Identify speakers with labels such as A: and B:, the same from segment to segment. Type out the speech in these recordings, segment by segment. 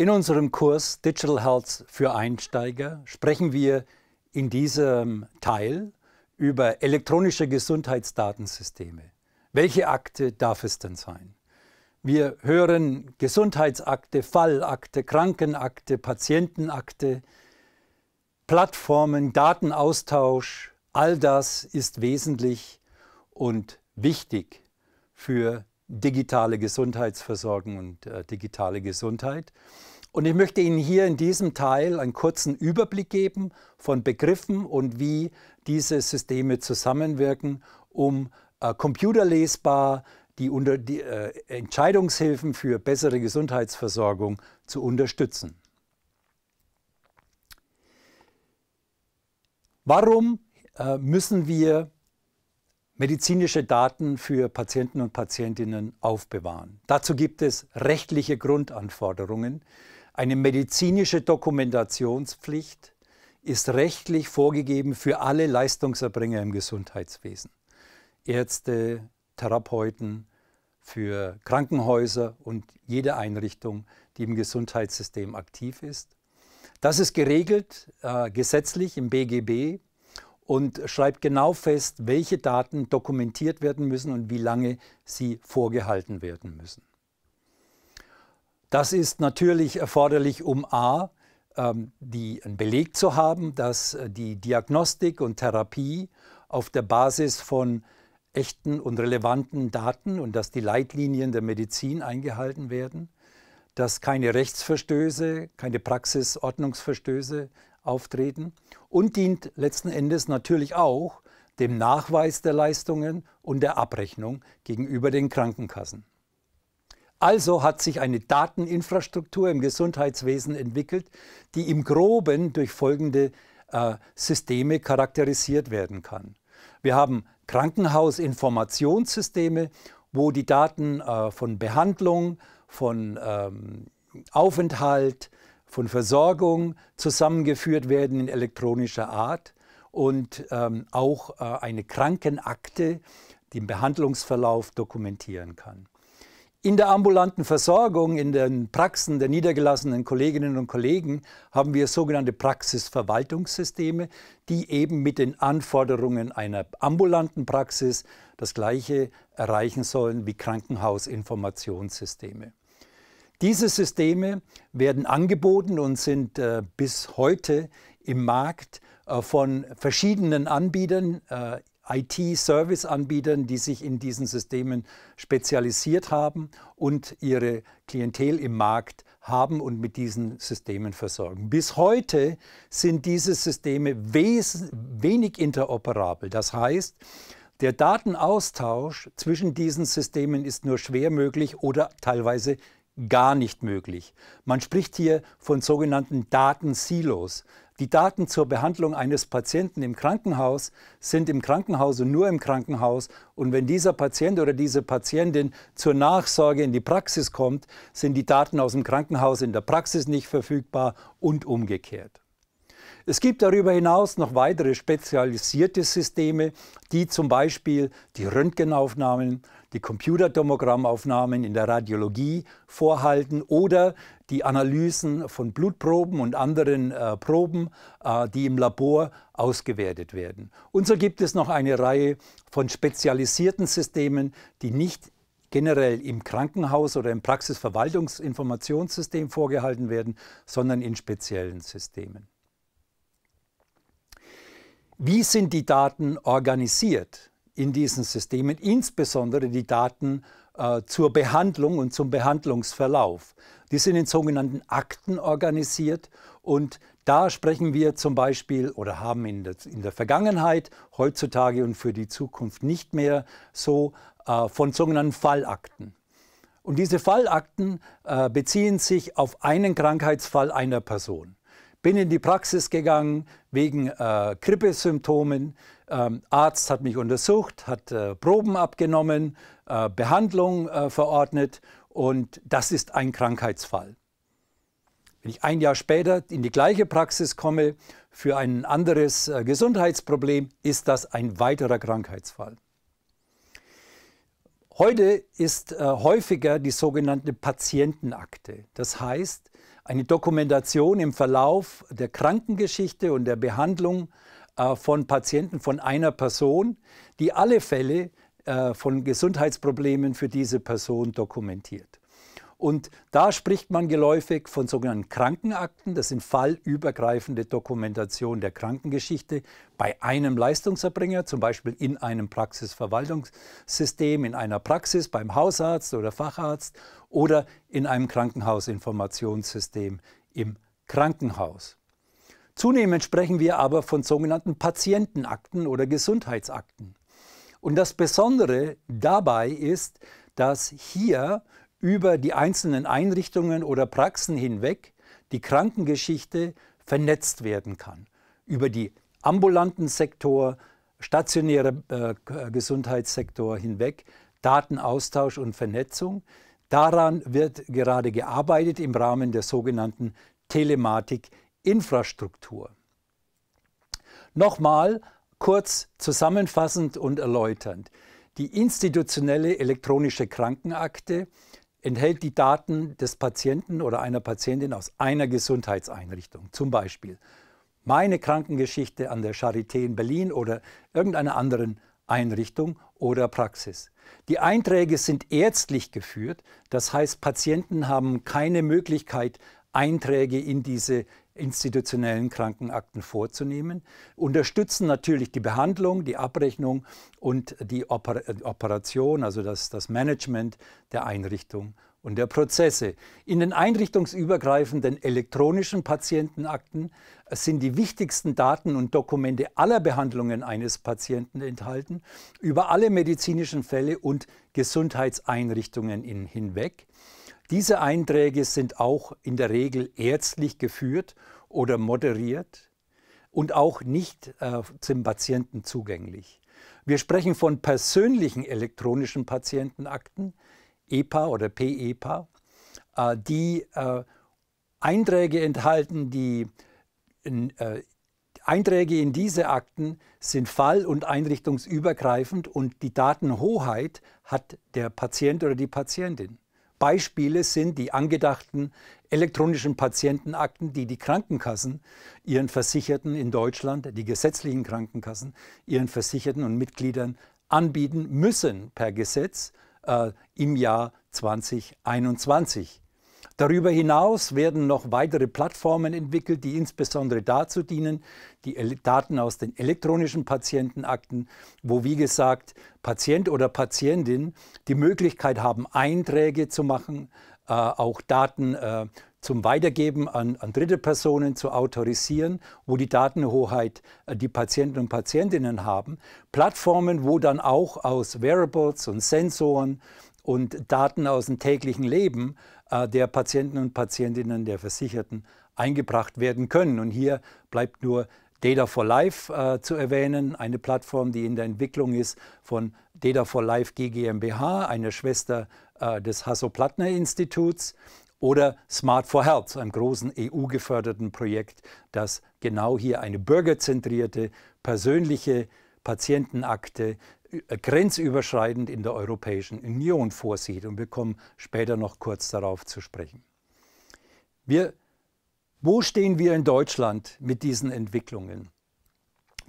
A: In unserem Kurs Digital Health für Einsteiger sprechen wir in diesem Teil über elektronische Gesundheitsdatensysteme. Welche Akte darf es denn sein? Wir hören Gesundheitsakte, Fallakte, Krankenakte, Patientenakte, Plattformen, Datenaustausch. All das ist wesentlich und wichtig für digitale Gesundheitsversorgung und äh, digitale Gesundheit. Und ich möchte Ihnen hier in diesem Teil einen kurzen Überblick geben von Begriffen und wie diese Systeme zusammenwirken, um äh, computerlesbar die, unter, die äh, Entscheidungshilfen für bessere Gesundheitsversorgung zu unterstützen. Warum äh, müssen wir medizinische Daten für Patienten und Patientinnen aufbewahren. Dazu gibt es rechtliche Grundanforderungen, eine medizinische Dokumentationspflicht ist rechtlich vorgegeben für alle Leistungserbringer im Gesundheitswesen. Ärzte, Therapeuten, für Krankenhäuser und jede Einrichtung, die im Gesundheitssystem aktiv ist. Das ist geregelt äh, gesetzlich im BGB und schreibt genau fest, welche Daten dokumentiert werden müssen und wie lange sie vorgehalten werden müssen. Das ist natürlich erforderlich, um a, ähm, die, einen Beleg zu haben, dass äh, die Diagnostik und Therapie auf der Basis von echten und relevanten Daten und dass die Leitlinien der Medizin eingehalten werden, dass keine Rechtsverstöße, keine Praxisordnungsverstöße auftreten und dient letzten Endes natürlich auch dem Nachweis der Leistungen und der Abrechnung gegenüber den Krankenkassen. Also hat sich eine Dateninfrastruktur im Gesundheitswesen entwickelt, die im groben durch folgende äh, Systeme charakterisiert werden kann. Wir haben Krankenhausinformationssysteme, wo die Daten äh, von Behandlung, von ähm, Aufenthalt, von Versorgung zusammengeführt werden in elektronischer Art und ähm, auch äh, eine Krankenakte den Behandlungsverlauf dokumentieren kann. In der ambulanten Versorgung, in den Praxen der niedergelassenen Kolleginnen und Kollegen haben wir sogenannte Praxisverwaltungssysteme, die eben mit den Anforderungen einer ambulanten Praxis das Gleiche erreichen sollen wie Krankenhausinformationssysteme. Diese Systeme werden angeboten und sind äh, bis heute im Markt äh, von verschiedenen Anbietern äh, IT-Service-Anbietern, die sich in diesen Systemen spezialisiert haben und ihre Klientel im Markt haben und mit diesen Systemen versorgen. Bis heute sind diese Systeme wenig interoperabel. Das heißt, der Datenaustausch zwischen diesen Systemen ist nur schwer möglich oder teilweise gar nicht möglich. Man spricht hier von sogenannten Datensilos. Die Daten zur Behandlung eines Patienten im Krankenhaus sind im Krankenhaus und nur im Krankenhaus. Und wenn dieser Patient oder diese Patientin zur Nachsorge in die Praxis kommt, sind die Daten aus dem Krankenhaus in der Praxis nicht verfügbar und umgekehrt. Es gibt darüber hinaus noch weitere spezialisierte Systeme, die zum Beispiel die Röntgenaufnahmen, die Computertomogrammaufnahmen in der Radiologie vorhalten oder die Analysen von Blutproben und anderen äh, Proben, äh, die im Labor ausgewertet werden. Und so gibt es noch eine Reihe von spezialisierten Systemen, die nicht generell im Krankenhaus oder im Praxisverwaltungsinformationssystem vorgehalten werden, sondern in speziellen Systemen. Wie sind die Daten organisiert in diesen Systemen, insbesondere die Daten äh, zur Behandlung und zum Behandlungsverlauf? Die sind in sogenannten Akten organisiert und da sprechen wir zum Beispiel oder haben in der, in der Vergangenheit, heutzutage und für die Zukunft nicht mehr so äh, von sogenannten Fallakten. Und diese Fallakten äh, beziehen sich auf einen Krankheitsfall einer Person. Bin in die Praxis gegangen wegen äh, Grippesymptomen. Ähm, Arzt hat mich untersucht, hat äh, Proben abgenommen, äh, Behandlung äh, verordnet und das ist ein Krankheitsfall. Wenn ich ein Jahr später in die gleiche Praxis komme für ein anderes äh, Gesundheitsproblem, ist das ein weiterer Krankheitsfall. Heute ist äh, häufiger die sogenannte Patientenakte. Das heißt, eine Dokumentation im Verlauf der Krankengeschichte und der Behandlung äh, von Patienten von einer Person, die alle Fälle äh, von Gesundheitsproblemen für diese Person dokumentiert. Und da spricht man geläufig von sogenannten Krankenakten. Das sind fallübergreifende Dokumentationen der Krankengeschichte bei einem Leistungserbringer, zum Beispiel in einem Praxisverwaltungssystem, in einer Praxis, beim Hausarzt oder Facharzt oder in einem Krankenhausinformationssystem im Krankenhaus. Zunehmend sprechen wir aber von sogenannten Patientenakten oder Gesundheitsakten. Und das Besondere dabei ist, dass hier über die einzelnen Einrichtungen oder Praxen hinweg die Krankengeschichte vernetzt werden kann. Über die ambulanten Sektor, stationäre äh, äh, Gesundheitssektor hinweg, Datenaustausch und Vernetzung. Daran wird gerade gearbeitet im Rahmen der sogenannten Telematik-Infrastruktur. Nochmal kurz zusammenfassend und erläuternd. Die institutionelle elektronische Krankenakte enthält die Daten des Patienten oder einer Patientin aus einer Gesundheitseinrichtung, zum Beispiel meine Krankengeschichte an der Charité in Berlin oder irgendeiner anderen Einrichtung oder Praxis. Die Einträge sind ärztlich geführt, das heißt Patienten haben keine Möglichkeit, Einträge in diese institutionellen Krankenakten vorzunehmen, unterstützen natürlich die Behandlung, die Abrechnung und die Oper Operation, also das, das Management der Einrichtung und der Prozesse. In den einrichtungsübergreifenden elektronischen Patientenakten sind die wichtigsten Daten und Dokumente aller Behandlungen eines Patienten enthalten, über alle medizinischen Fälle und Gesundheitseinrichtungen hinweg. Diese Einträge sind auch in der Regel ärztlich geführt oder moderiert und auch nicht äh, zum Patienten zugänglich. Wir sprechen von persönlichen elektronischen Patientenakten, EPA oder PEPA, äh, die äh, Einträge enthalten, die in, äh, Einträge in diese Akten sind fall- und einrichtungsübergreifend und die Datenhoheit hat der Patient oder die Patientin. Beispiele sind die angedachten elektronischen Patientenakten, die die Krankenkassen ihren Versicherten in Deutschland, die gesetzlichen Krankenkassen, ihren Versicherten und Mitgliedern anbieten müssen per Gesetz äh, im Jahr 2021. Darüber hinaus werden noch weitere Plattformen entwickelt, die insbesondere dazu dienen, die Daten aus den elektronischen Patientenakten, wo wie gesagt Patient oder Patientin die Möglichkeit haben, Einträge zu machen, äh, auch Daten äh, zum Weitergeben an, an, dritte Personen zu autorisieren, wo die Datenhoheit äh, die Patienten und Patientinnen haben. Plattformen, wo dann auch aus Wearables und Sensoren und Daten aus dem täglichen Leben äh, der Patienten und Patientinnen, der Versicherten eingebracht werden können. Und hier bleibt nur Data for Life äh, zu erwähnen, eine Plattform, die in der Entwicklung ist von Data for Life GmbH, einer Schwester äh, des Hasso-Plattner-Instituts, oder Smart for Health, einem großen EU-geförderten Projekt, das genau hier eine bürgerzentrierte, persönliche Patientenakte äh, grenzüberschreitend in der Europäischen Union vorsieht. Und wir kommen später noch kurz darauf zu sprechen. Wir, wo stehen wir in Deutschland mit diesen Entwicklungen?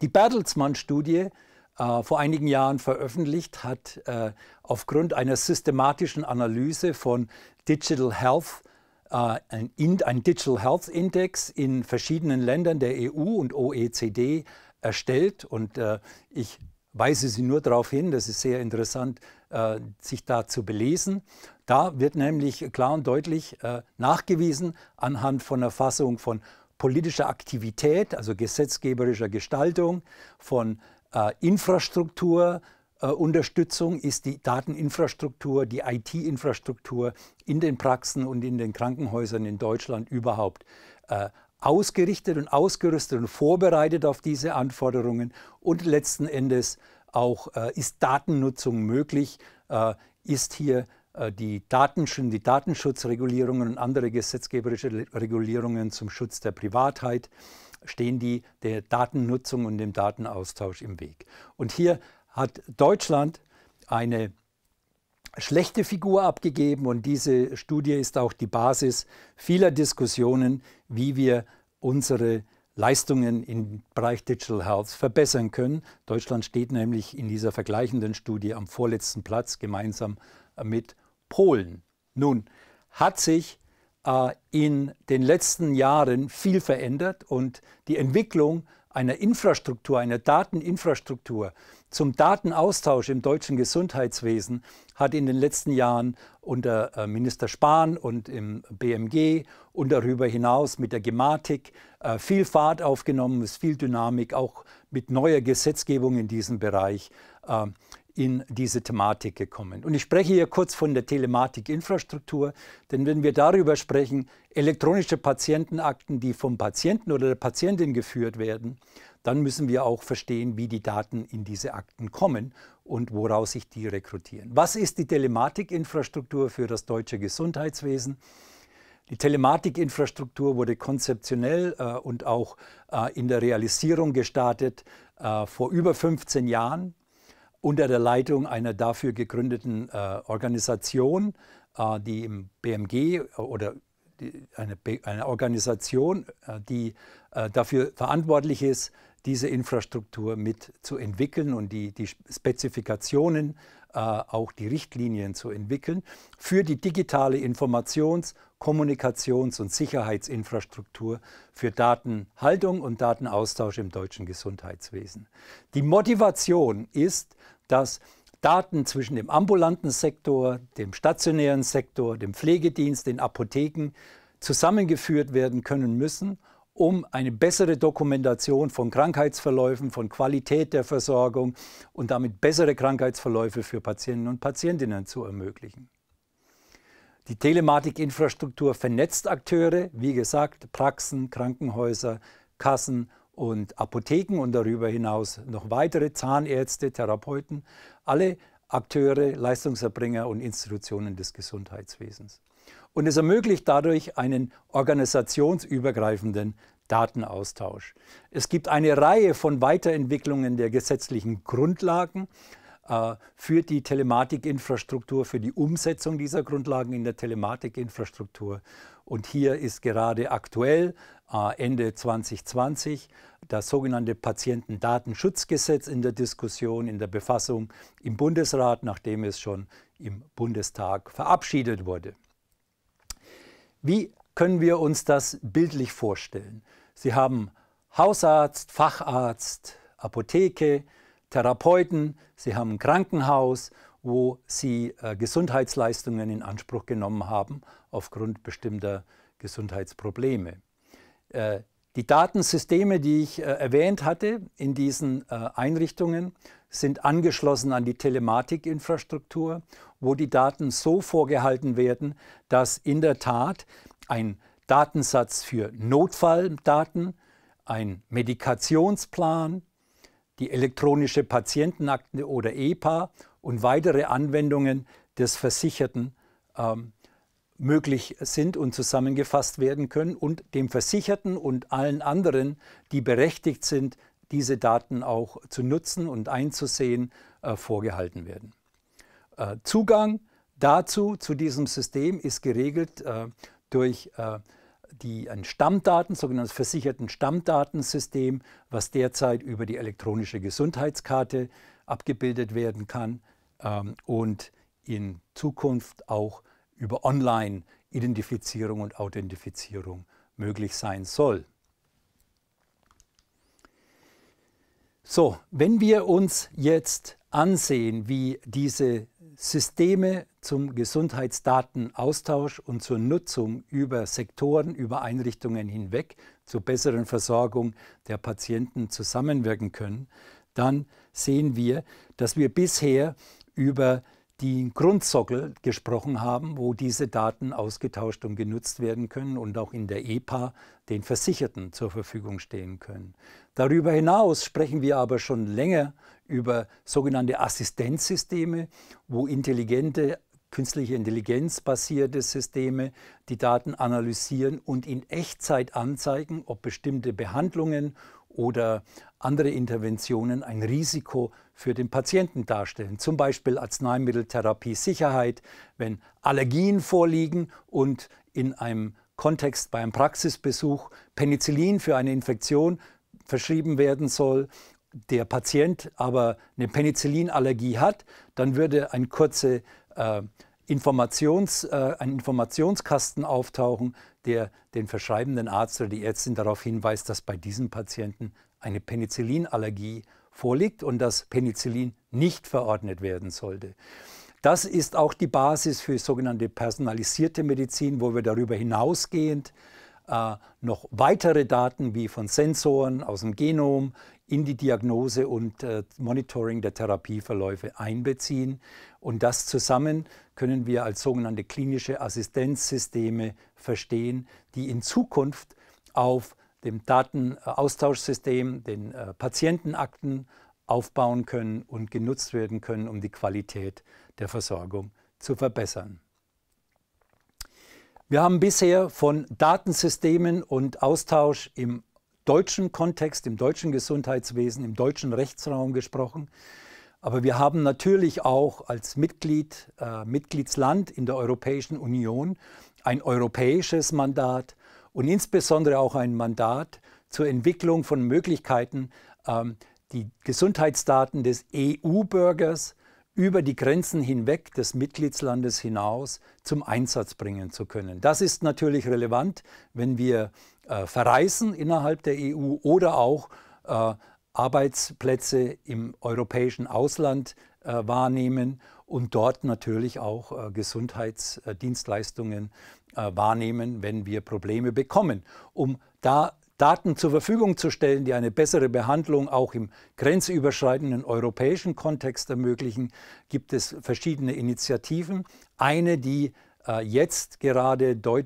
A: Die Bertelsmann-Studie, äh, vor einigen Jahren veröffentlicht, hat äh, aufgrund einer systematischen Analyse von Digital Health äh, ein, ein Digital Health Index in verschiedenen Ländern der EU und OECD erstellt. Und äh, ich weise Sie nur darauf hin, das ist sehr interessant, äh, sich da zu belesen. Da wird nämlich klar und deutlich äh, nachgewiesen anhand von der Fassung von politischer Aktivität, also gesetzgeberischer Gestaltung, von äh, Infrastruktur, äh, Unterstützung ist die Dateninfrastruktur, die IT-Infrastruktur in den Praxen und in den Krankenhäusern in Deutschland überhaupt. Äh, ausgerichtet und ausgerüstet und vorbereitet auf diese Anforderungen. Und letzten Endes auch äh, ist Datennutzung möglich, äh, ist hier äh, die, Datensch die Datenschutzregulierungen und andere gesetzgeberische Regulierungen zum Schutz der Privatheit, stehen die der Datennutzung und dem Datenaustausch im Weg. Und hier hat Deutschland eine schlechte Figur abgegeben und diese Studie ist auch die Basis vieler Diskussionen, wie wir unsere Leistungen im Bereich Digital Health verbessern können. Deutschland steht nämlich in dieser vergleichenden Studie am vorletzten Platz gemeinsam mit Polen. Nun hat sich äh, in den letzten Jahren viel verändert und die Entwicklung einer Infrastruktur, einer Dateninfrastruktur zum Datenaustausch im deutschen Gesundheitswesen hat in den letzten Jahren unter äh, Minister Spahn und im BMG und darüber hinaus mit der Gematik äh, viel Fahrt aufgenommen, ist viel Dynamik, auch mit neuer Gesetzgebung in diesem Bereich. Ähm, in diese Thematik gekommen. Und ich spreche hier kurz von der Telematikinfrastruktur, denn wenn wir darüber sprechen, elektronische Patientenakten, die vom Patienten oder der Patientin geführt werden, dann müssen wir auch verstehen, wie die Daten in diese Akten kommen und woraus sich die rekrutieren. Was ist die Telematikinfrastruktur für das deutsche Gesundheitswesen? Die Telematikinfrastruktur wurde konzeptionell äh, und auch äh, in der Realisierung gestartet äh, vor über 15 Jahren unter der Leitung einer dafür gegründeten äh, Organisation, äh, die im BMG äh, oder die, eine, eine, Organisation, äh, die äh, dafür verantwortlich ist, diese Infrastruktur mit zu entwickeln und die, die Spezifikationen, äh, auch die Richtlinien zu entwickeln für die digitale Informations- Kommunikations- und Sicherheitsinfrastruktur für Datenhaltung und Datenaustausch im deutschen Gesundheitswesen. Die Motivation ist, dass Daten zwischen dem ambulanten Sektor, dem stationären Sektor, dem Pflegedienst, den Apotheken zusammengeführt werden können müssen, um eine bessere Dokumentation von Krankheitsverläufen, von Qualität der Versorgung und damit bessere Krankheitsverläufe für Patienten und Patientinnen zu ermöglichen. Die Telematikinfrastruktur vernetzt Akteure, wie gesagt, Praxen, Krankenhäuser, Kassen und Apotheken und darüber hinaus noch weitere Zahnärzte, Therapeuten, alle Akteure, Leistungserbringer und Institutionen des Gesundheitswesens. Und es ermöglicht dadurch einen organisationsübergreifenden Datenaustausch. Es gibt eine Reihe von Weiterentwicklungen der gesetzlichen Grundlagen, äh, für die Telematikinfrastruktur, für die Umsetzung dieser Grundlagen in der Telematikinfrastruktur. Und hier ist gerade aktuell äh, Ende 2020 das sogenannte Patientendatenschutzgesetz in der Diskussion, in der Befassung im Bundesrat, nachdem es schon im Bundestag verabschiedet wurde. Wie können wir uns das bildlich vorstellen? Sie haben Hausarzt, Facharzt, Apotheke, Therapeuten, sie haben ein Krankenhaus, wo sie äh, Gesundheitsleistungen in Anspruch genommen haben aufgrund bestimmter Gesundheitsprobleme. Äh, die Datensysteme, die ich äh, erwähnt hatte in diesen äh, Einrichtungen, sind angeschlossen an die Telematikinfrastruktur, wo die Daten so vorgehalten werden, dass in der Tat ein Datensatz für Notfalldaten, ein Medikationsplan, die elektronische Patientenakte oder EPA und weitere Anwendungen des Versicherten ähm, möglich sind und zusammengefasst werden können und dem Versicherten und allen anderen, die berechtigt sind, diese Daten auch zu nutzen und einzusehen, äh, vorgehalten werden. Äh, Zugang dazu, zu diesem System, ist geregelt äh, durch äh, die ein Stammdaten, sogenanntes versicherten Stammdatensystem, was derzeit über die elektronische Gesundheitskarte abgebildet werden kann ähm, und in Zukunft auch über Online-Identifizierung und Authentifizierung möglich sein soll. So, wenn wir uns jetzt ansehen, wie diese Systeme zum Gesundheitsdatenaustausch und zur Nutzung über Sektoren, über Einrichtungen hinweg zur besseren Versorgung der Patienten zusammenwirken können, dann sehen wir, dass wir bisher über die Grundsockel gesprochen haben, wo diese Daten ausgetauscht und genutzt werden können und auch in der EPA den Versicherten zur Verfügung stehen können. Darüber hinaus sprechen wir aber schon länger über sogenannte Assistenzsysteme, wo intelligente künstliche Intelligenz basierte Systeme, die Daten analysieren und in Echtzeit anzeigen, ob bestimmte Behandlungen oder andere Interventionen ein Risiko für den Patienten darstellen. Zum Beispiel Arzneimitteltherapie Sicherheit, wenn Allergien vorliegen und in einem Kontext bei einem Praxisbesuch Penicillin für eine Infektion verschrieben werden soll der Patient aber eine Penicillinallergie hat, dann würde ein kurzer äh, Informations, äh, Informationskasten auftauchen, der den verschreibenden Arzt oder die Ärztin darauf hinweist, dass bei diesem Patienten eine Penicillinallergie vorliegt und dass Penicillin nicht verordnet werden sollte. Das ist auch die Basis für sogenannte personalisierte Medizin, wo wir darüber hinausgehend äh, noch weitere Daten wie von Sensoren aus dem Genom in die Diagnose und äh, Monitoring der Therapieverläufe einbeziehen. Und das zusammen können wir als sogenannte klinische Assistenzsysteme verstehen, die in Zukunft auf dem Datenaustauschsystem, den äh, Patientenakten aufbauen können und genutzt werden können, um die Qualität der Versorgung zu verbessern. Wir haben bisher von Datensystemen und Austausch im deutschen Kontext, im deutschen Gesundheitswesen, im deutschen Rechtsraum gesprochen. Aber wir haben natürlich auch als Mitglied, äh, Mitgliedsland in der Europäischen Union ein europäisches Mandat und insbesondere auch ein Mandat zur Entwicklung von Möglichkeiten, ähm, die Gesundheitsdaten des EU-Bürgers über die Grenzen hinweg des Mitgliedslandes hinaus zum Einsatz bringen zu können. Das ist natürlich relevant, wenn wir äh, verreisen innerhalb der EU oder auch äh, Arbeitsplätze im europäischen Ausland äh, wahrnehmen und dort natürlich auch äh, Gesundheitsdienstleistungen äh, wahrnehmen, wenn wir Probleme bekommen, um da Daten zur Verfügung zu stellen, die eine bessere Behandlung auch im grenzüberschreitenden europäischen Kontext ermöglichen, gibt es verschiedene Initiativen. Eine, die äh, jetzt gerade äh,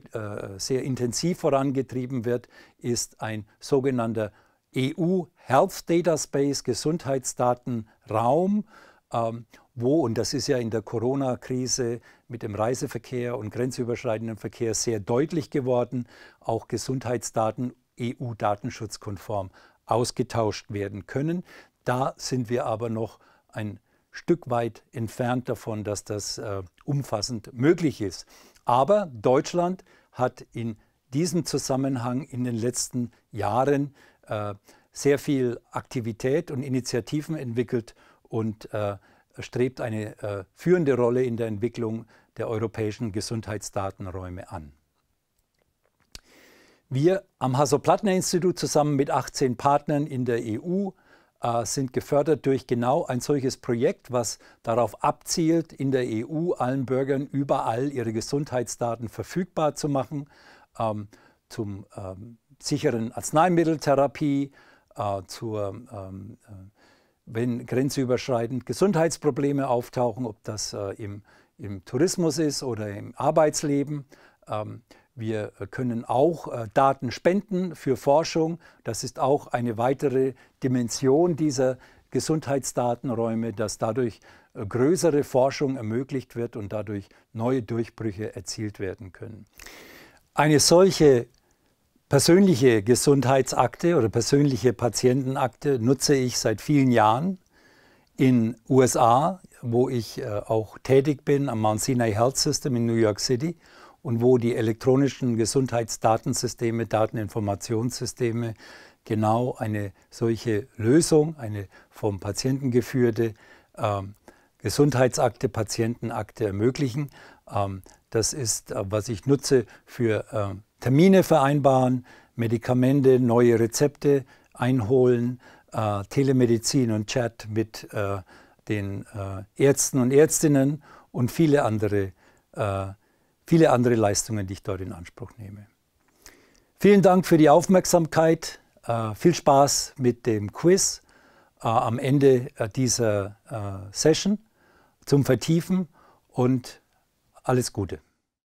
A: sehr intensiv vorangetrieben wird, ist ein sogenannter EU Health Data Space, Gesundheitsdatenraum, ähm, wo, und das ist ja in der Corona-Krise mit dem Reiseverkehr und grenzüberschreitenden Verkehr sehr deutlich geworden, auch Gesundheitsdaten EU-datenschutzkonform ausgetauscht werden können. Da sind wir aber noch ein Stück weit entfernt davon, dass das äh, umfassend möglich ist. Aber Deutschland hat in diesem Zusammenhang in den letzten Jahren äh, sehr viel Aktivität und Initiativen entwickelt und äh, strebt eine äh, führende Rolle in der Entwicklung der europäischen Gesundheitsdatenräume an. Wir am Hasso-Plattner-Institut zusammen mit 18 Partnern in der EU äh, sind gefördert durch genau ein solches Projekt, was darauf abzielt, in der EU allen Bürgern überall ihre Gesundheitsdaten verfügbar zu machen, ähm, zum ähm, sicheren Arzneimitteltherapie, äh, zur, ähm, äh, wenn grenzüberschreitend Gesundheitsprobleme auftauchen, ob das äh, im, im Tourismus ist oder im Arbeitsleben ähm, wir können auch äh, Daten spenden für Forschung. Das ist auch eine weitere Dimension dieser Gesundheitsdatenräume, dass dadurch äh, größere Forschung ermöglicht wird und dadurch neue Durchbrüche erzielt werden können. Eine solche persönliche Gesundheitsakte oder persönliche Patientenakte nutze ich seit vielen Jahren in USA, wo ich äh, auch tätig bin am Mount Sinai Health System in New York City und wo die elektronischen Gesundheitsdatensysteme, Dateninformationssysteme genau eine solche Lösung, eine vom Patienten geführte ähm, Gesundheitsakte, Patientenakte ermöglichen. Ähm, das ist, äh, was ich nutze für äh, Termine vereinbaren, Medikamente, neue Rezepte einholen, äh, Telemedizin und Chat mit äh, den äh, Ärzten und Ärztinnen und viele andere äh, viele andere Leistungen, die ich dort in Anspruch nehme. Vielen Dank für die Aufmerksamkeit. Äh, viel Spaß mit dem Quiz äh, am Ende äh, dieser Session zum Vertiefen und alles Gute.